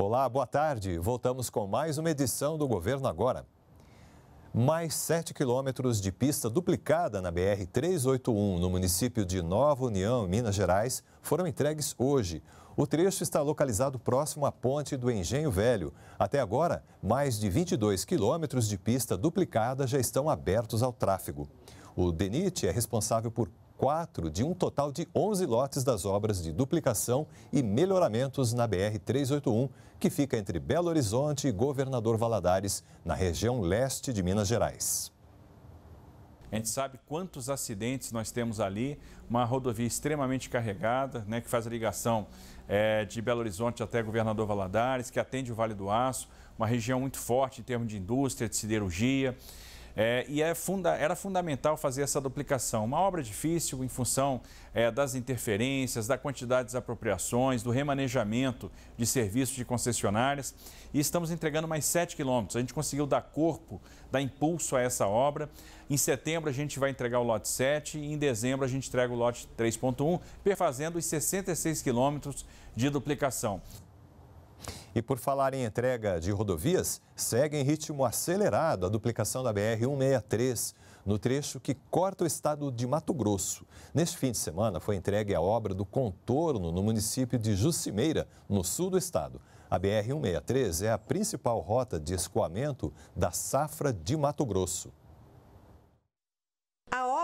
Olá, boa tarde. Voltamos com mais uma edição do Governo Agora. Mais 7 quilômetros de pista duplicada na BR-381, no município de Nova União, Minas Gerais, foram entregues hoje. O trecho está localizado próximo à ponte do Engenho Velho. Até agora, mais de 22 quilômetros de pista duplicada já estão abertos ao tráfego. O DENIT é responsável por quatro de um total de 11 lotes das obras de duplicação e melhoramentos na BR-381, que fica entre Belo Horizonte e Governador Valadares, na região leste de Minas Gerais. A gente sabe quantos acidentes nós temos ali, uma rodovia extremamente carregada, né, que faz a ligação é, de Belo Horizonte até Governador Valadares, que atende o Vale do Aço, uma região muito forte em termos de indústria, de siderurgia. É, e é funda, era fundamental fazer essa duplicação. Uma obra difícil em função é, das interferências, da quantidade de apropriações, do remanejamento de serviços de concessionárias. E estamos entregando mais 7 quilômetros. A gente conseguiu dar corpo, dar impulso a essa obra. Em setembro a gente vai entregar o lote 7 e em dezembro a gente entrega o lote 3.1, perfazendo os 66 quilômetros de duplicação. E por falar em entrega de rodovias, segue em ritmo acelerado a duplicação da BR-163, no trecho que corta o estado de Mato Grosso. Neste fim de semana foi entregue a obra do contorno no município de Jucimeira, no sul do estado. A BR-163 é a principal rota de escoamento da safra de Mato Grosso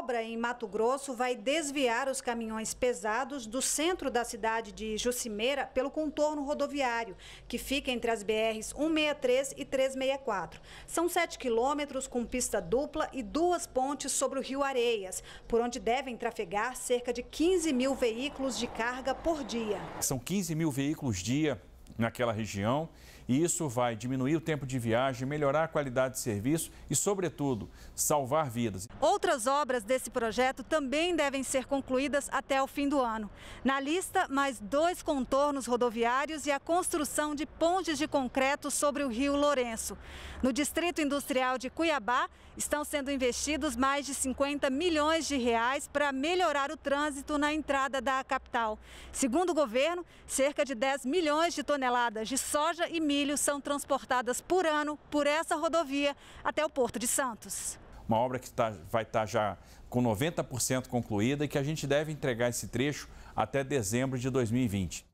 obra em Mato Grosso vai desviar os caminhões pesados do centro da cidade de Jucimeira pelo contorno rodoviário, que fica entre as BRs 163 e 364. São sete quilômetros com pista dupla e duas pontes sobre o rio Areias, por onde devem trafegar cerca de 15 mil veículos de carga por dia. São 15 mil veículos dia naquela região e isso vai diminuir o tempo de viagem, melhorar a qualidade de serviço e, sobretudo, salvar vidas. Outras obras desse projeto também devem ser concluídas até o fim do ano. Na lista, mais dois contornos rodoviários e a construção de pontes de concreto sobre o Rio Lourenço. No Distrito Industrial de Cuiabá, estão sendo investidos mais de 50 milhões de reais para melhorar o trânsito na entrada da capital. Segundo o governo, cerca de 10 milhões de toneladas de soja e milho são transportadas por ano por essa rodovia até o Porto de Santos. Uma obra que tá, vai estar tá já com 90% concluída e que a gente deve entregar esse trecho até dezembro de 2020.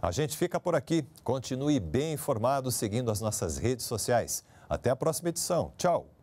A gente fica por aqui. Continue bem informado seguindo as nossas redes sociais. Até a próxima edição. Tchau!